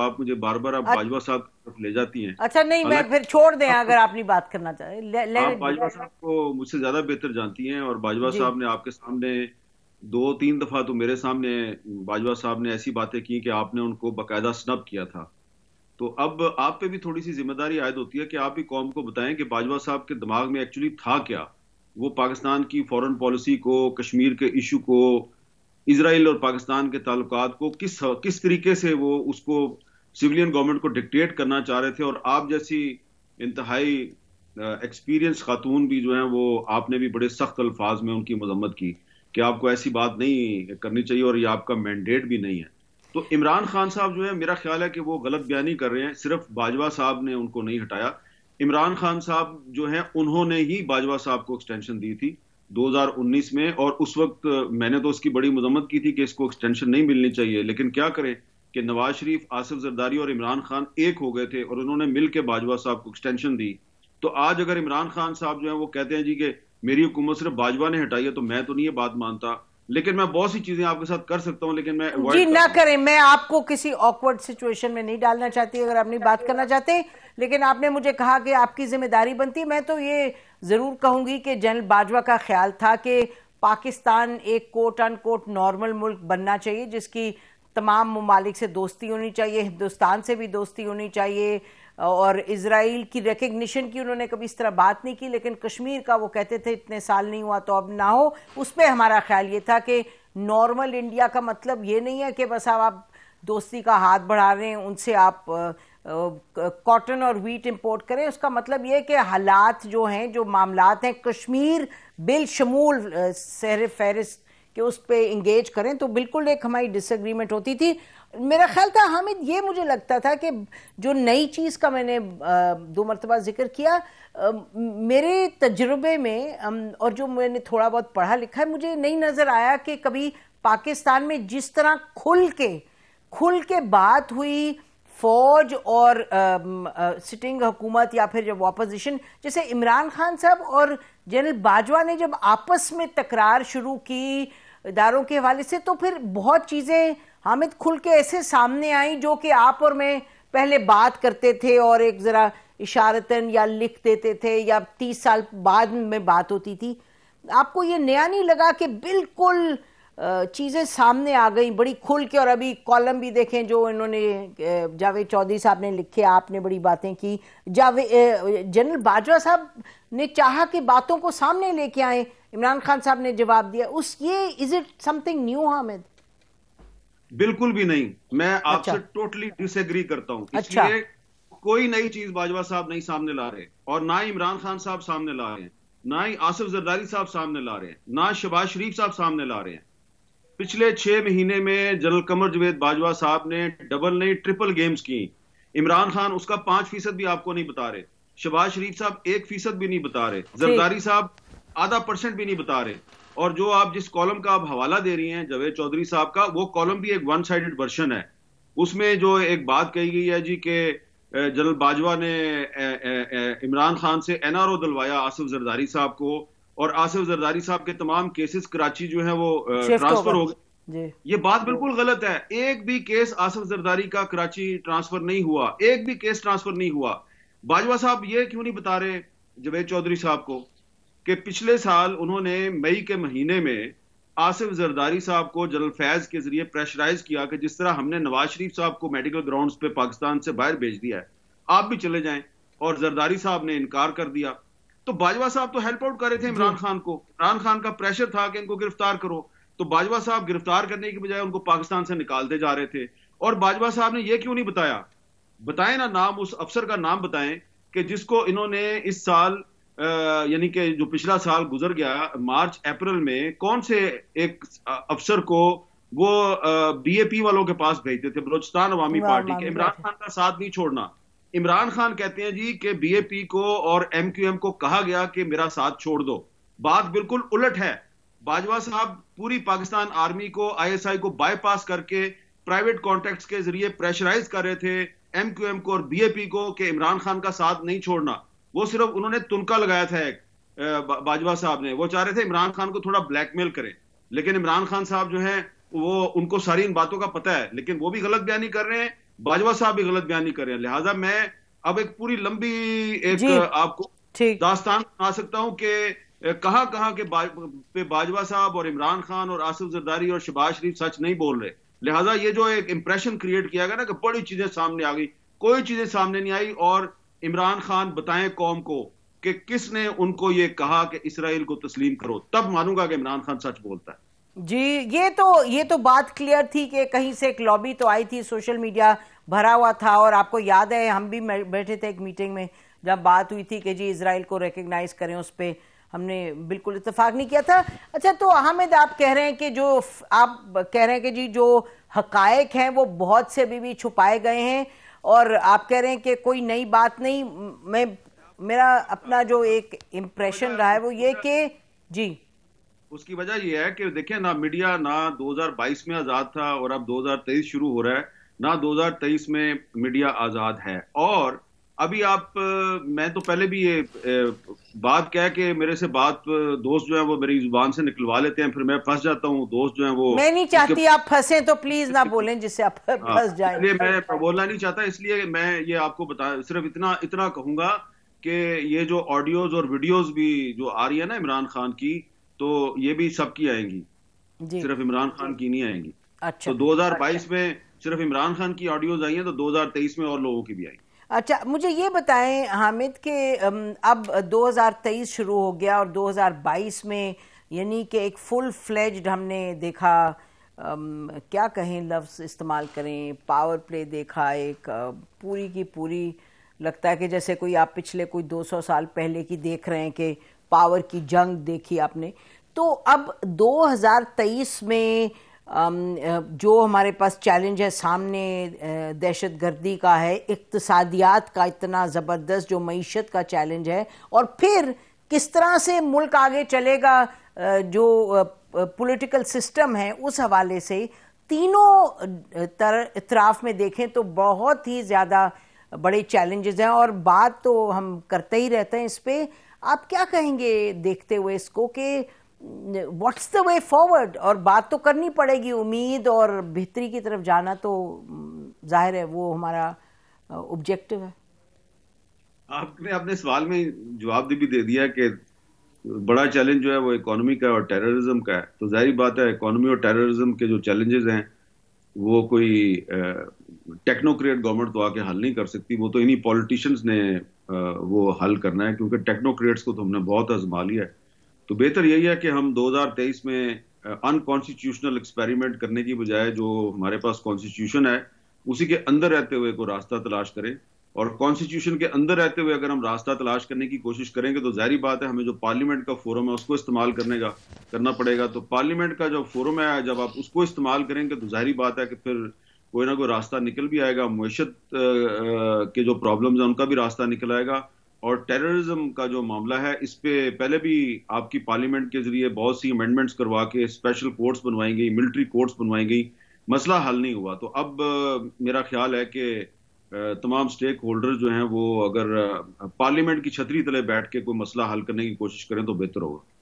आप मुझे बार बार आप बाजवा साहब की तरफ ले जाती हैं अच्छा नहीं मैं फिर छोड़ दें अगर आप नहीं बात करना चाहें आप बाजवा साहब को मुझसे ज्यादा बेहतर जानती हैं और बाजवा साहब ने आपके सामने दो तीन दफा तो मेरे सामने बाजवा साहब ने ऐसी बातें की कि आपने उनको बाकायदा स्नब किया था तो अब आप पे भी थोड़ी सी जिम्मेदारी आयद होती है कि आप भी कौम को बताएं कि बाजवा साहब के दिमाग में एक्चुअली था क्या वो पाकिस्तान की फॉरेन पॉलिसी को कश्मीर के इशू को इसराइल और पाकिस्तान के ताल्लुकात को किस किस तरीके से वो उसको सिविलियन गवर्नमेंट को डिक्टेट करना चाह रहे थे और आप जैसी इंतहाई एक्सपीरियंस खातून भी जो है वो आपने भी बड़े सख्त अल्फाज में उनकी मजम्मत की कि आपको ऐसी बात नहीं करनी चाहिए और ये आपका मैंडेट भी नहीं है तो इमरान खान साहब जो है मेरा ख्याल है कि वो गलत बयानी कर रहे हैं सिर्फ बाजवा साहब ने उनको नहीं हटाया इमरान खान साहब जो है उन्होंने ही बाजवा साहब को एक्सटेंशन दी थी 2019 में और उस वक्त मैंने तो उसकी बड़ी मजम्मत की थी कि इसको एक्सटेंशन नहीं मिलनी चाहिए लेकिन क्या करें कि नवाज शरीफ आसिफ जरदारी और इमरान खान एक हो गए थे और उन्होंने मिल के बाजवा साहब को एक्सटेंशन दी तो आज अगर इमरान खान साहब जो है वो कहते हैं जी कि मेरी हुकूमत सिर्फ बाजवा ने हटाई है तो मैं तो नहीं ये बात मानता लेकिन मैं बहुत सी चीजें आपके साथ कर सकता हूँ लेकिन मैं जी ना करें मैं आपको किसी ऑकवर्ड सिचुएशन में नहीं डालना चाहती अगर अपनी बात करना चाहते लेकिन आपने मुझे कहा कि आपकी जिम्मेदारी बनती मैं तो ये जरूर कहूंगी कि जनरल बाजवा का ख्याल था कि पाकिस्तान एक कोट अन कोट नॉर्मल मुल्क बनना चाहिए जिसकी तमाम ममालिक से दोस्ती होनी चाहिए हिंदुस्तान से भी दोस्ती होनी चाहिए और इसराइल की रिकग्निशन की उन्होंने कभी इस तरह बात नहीं की लेकिन कश्मीर का वो कहते थे इतने साल नहीं हुआ तो अब ना हो उस पर हमारा ख्याल ये था कि नॉर्मल इंडिया का मतलब ये नहीं है कि बस अब आप दोस्ती का हाथ बढ़ा रहे हैं उनसे आप कॉटन और व्हीट इंपोर्ट करें उसका मतलब ये कि हालात जो हैं जो मामलात हैं कश्मीर बिलशमूल सहर फहरिस्त कि उस पर इंगेज करें तो बिल्कुल एक हमारी डिसएग्रीमेंट होती थी मेरा ख्याल था हामिद ये मुझे लगता था कि जो नई चीज़ का मैंने दो मरतबा जिक्र किया मेरे तजर्बे में और जो मैंने थोड़ा बहुत पढ़ा लिखा है मुझे नहीं नज़र आया कि कभी पाकिस्तान में जिस तरह खुल के खुल के बात हुई फौज और सिटिंग हुकूमत या फिर जब अपोजिशन जैसे इमरान खान साहब और जनरल बाजवा ने जब आपस में तकरार शुरू की इदारों के हवाले से तो फिर बहुत चीज़ें हामिद खुल के ऐसे सामने आई जो कि आप और मैं पहले बात करते थे और एक ज़रा इशारतन या लिख देते थे या तीस साल बाद में बात होती थी आपको ये नया नहीं लगा कि बिल्कुल चीज़ें सामने आ गई बड़ी खुल के और अभी कॉलम भी देखें जो इन्होंने जावेद चौधरी साहब ने लिखे आपने बड़ी बातें की जावे जनरल बाजवा साहब ने चाहा कि बातों को सामने लेके आए इमरान खान साहब ने जवाब दिया उस ये is it something new Hamid बिल्कुल भी नहीं मैं आपसे अच्छा। टोटली डिसएग्री करता हूँ अच्छा। कोई नई चीज बाजवा साहब नहीं सामने ला रहे और ना ही इमरान खान साहब सामने ला रहे हैं ना ही आसिफ जरदारी साहब सामने ला रहे हैं ना शबाज शरीफ साहब सामने ला रहे हैं पिछले छह महीने में जनरल कमर जवेद बाजवा साहब ने डबल नहीं ट्रिपल गेम्स की इमरान खान उसका पांच फीसद भी आपको नहीं बता रहे शबाज शरीफ साहब एक फीसद भी नहीं बता रहे जरदारी साहब आधा परसेंट भी नहीं बता रहे और जो आप जिस कॉलम का आप हवाला दे रही हैं जवेद चौधरी साहब का वो कॉलम भी एक वन साइडेड वर्शन है उसमें जो एक बात कही गई है जी के जनरल बाजवा ने इमरान खान से एनआरओ दिलवाया आसिफ जरदारी साहब को और आसिफ जरदारी साहब के तमाम केसेस कराची जो है वो ट्रांसफर हो गए ये बात बिल्कुल गलत है एक भी केस आसिफ जरदारी का कराची ट्रांसफर नहीं हुआ एक भी केस ट्रांसफर नहीं हुआ बाजवा साहब ये क्यों नहीं बता रहे जवेद चौधरी साहब को कि पिछले साल उन्होंने मई के महीने में आसिफ जरदारी साहब को जनरल फैज के जरिए प्रेशराइज किया कि जिस तरह हमने नवाज शरीफ साहब को मेडिकल ग्राउंड्स पे पाकिस्तान से बाहर भेज दिया है आप भी चले जाएं और जरदारी साहब ने इनकार कर दिया तो बाजवा साहब तो हेल्प आउट कर रहे थे इमरान खान को इमरान खान का प्रेशर था कि इनको गिरफ्तार करो तो बाजवा साहब गिरफ्तार करने की बजाय उनको पाकिस्तान से निकालते जा रहे थे और बाजवा साहब ने यह क्यों नहीं बताया बताएं ना नाम उस अफसर का नाम बताएं कि जिसको इन्होंने इस साल यानी कि जो पिछला साल गुजर गया मार्च अप्रैल में कौन से एक अफसर को वो बीएपी वालों के पास भेजते थे बलोचिस्तान अवामी पार्टी के इमरान खान का साथ नहीं छोड़ना इमरान खान कहते हैं जी कि बीएपी को और एमक्यूएम को कहा गया कि मेरा साथ छोड़ दो बात बिल्कुल उलट है बाजवा साहब पूरी पाकिस्तान आर्मी को आईएसआई को बाईपास करके प्राइवेट कॉन्ट्रैक्ट्स के जरिए प्रेशराइज कर रहे थे एमक्यूएम को और बीएपी को कि इमरान खान का साथ नहीं छोड़ना वो सिर्फ उन्होंने तुनका लगाया था एक बाजवा साहब ने वो चाह रहे थे इमरान खान को थोड़ा ब्लैकमेल करें लेकिन इमरान खान साहब जो है वो उनको सारी इन बातों का पता है लेकिन वो भी गलत बयानी कर रहे हैं बाजवा साहब भी गलत बयानी हैं लिहाजा मैं अब एक पूरी लंबी एक आपको दास्तान सुना सकता हूं कि कहा कहां के बाज, पे बाजवा साहब और इमरान खान और आसिफ जरदारी और शबाज शरीफ सच नहीं बोल रहे लिहाजा ये जो एक इंप्रेशन क्रिएट किया गया ना कि बड़ी चीजें सामने आ गई कोई चीजें सामने नहीं आई और इमरान खान बताएं कौम को कि किसने उनको ये कहा कि इसराइल को तस्लीम करो तब मानूंगा कि इमरान खान सच बोलता है जी ये तो ये तो बात क्लियर थी कि कहीं से एक लॉबी तो आई थी सोशल मीडिया भरा हुआ था और आपको याद है हम भी बैठे थे एक मीटिंग में जब बात हुई थी कि जी इसराइल को रिकग्नाइज करें उस पर हमने बिल्कुल इतफाक नहीं किया था अच्छा तो हामिद आप कह रहे हैं कि जो आप कह रहे हैं कि जी जो हकायक हैं वो बहुत से अभी भी छुपाए गए हैं और आप कह रहे हैं कि कोई नई बात नहीं मैं मेरा अपना जो एक इम्प्रेशन रहा है वो ये कि जी उसकी वजह यह है कि देखिए ना मीडिया ना 2022 में आजाद था और अब 2023 शुरू हो रहा है ना 2023 में मीडिया आज़ाद है और अभी आप मैं तो पहले भी ये बात कह के मेरे से बात दोस्त जो है वो मेरी जुबान से निकलवा लेते हैं फिर मैं फंस जाता हूँ दोस्त जो है वो मैं नहीं चाहती आप फंसे तो प्लीज ना बोलें जिससे आप हाँ, फंस जाए मैं बोलना नहीं चाहता इसलिए मैं ये आपको बता सिर्फ इतना इतना कहूंगा कि ये जो ऑडियोज और वीडियोज भी जो आ रही है ना इमरान खान की तो ये भी सबकी आएंगी सिर्फ इमरान खान की नहीं आएंगी अच्छा तो 2022 अच्छा। में सिर्फ इमरान खान की ऑडियोज आई हैं तो 2023 में और लोगों की भी आई अच्छा मुझे ये बताएं हामिद के अब 2023 शुरू हो गया और 2022 में यानी कि एक फुल फ्लेज्ड हमने देखा अम, क्या कहें लफ्ज़ इस्तेमाल करें पावर प्ले देखा एक पूरी की पूरी लगता है कि जैसे कोई आप पिछले कोई 200 साल पहले की देख रहे हैं कि पावर की जंग देखी आपने तो अब 2023 में जो हमारे पास चैलेंज है सामने दहशत गर्दी का है इकतसादियात का इतना ज़बरदस्त जो मीशत का चैलेंज है और फिर किस तरह से मुल्क आगे चलेगा जो पॉलिटिकल सिस्टम है उस हवाले से तीनों तर इतराफ में देखें तो बहुत ही ज़्यादा बड़े चैलेंजेस हैं और बात तो हम करते ही रहते हैं इस पर आप क्या कहेंगे देखते हुए इसको कि व्हाट्स द वे फॉरवर्ड और बात तो करनी पड़ेगी उम्मीद और बेहतरी की तरफ जाना तो जाहिर है वो हमारा ऑब्जेक्टिव है आपने अपने सवाल में जवाब भी दे दिया कि बड़ा चैलेंज जो है वो इकोनॉमी का और टेररिज्म का है तो जाहिर बात है इकोनॉमी और टेररिज्म के जो चैलेंजेस हैं वो कोई टेक्नोक्रेट गवर्नमेंट तो आके हल नहीं कर सकती वो तो इन्हीं पॉलिटिशियंस ने आ, वो हल करना है क्योंकि टेक्नोक्रेट्स को तो हमने बहुत आजमा लिया है तो बेहतर यही है कि हम 2023 में अनकॉन्स्टिट्यूशनल एक्सपेरिमेंट करने की बजाय जो हमारे पास कॉन्स्टिट्यूशन है उसी के अंदर रहते हुए को रास्ता तलाश करें और कॉन्स्टिट्यूशन के अंदर रहते हुए अगर हम रास्ता तलाश करने की कोशिश करेंगे तो जाहिर बात है हमें जो पार्लियामेंट का फोरम है उसको इस्तेमाल करने का करना पड़ेगा तो पार्लियामेंट का जो फोरम है जब आप उसको इस्तेमाल करेंगे तो जाहिर बात है कि फिर कोई ना कोई रास्ता निकल भी आएगा मैशत के जो प्रॉब्लम्स हैं उनका भी रास्ता निकल आएगा और टेररिज्म का जो मामला है इस पे पहले भी आपकी पार्लियामेंट के जरिए बहुत सी अमेंडमेंट्स करवा के स्पेशल कोर्ट्स बनवाई गई मिलिट्री कोर्ट्स बनवाई गई मसला हल नहीं हुआ तो अब मेरा ख्याल है कि तमाम स्टेक होल्डर जो हैं वो अगर पार्लियामेंट की छतरी तले बैठ के कोई मसला हल करने की कोशिश करें तो बेहतर होगा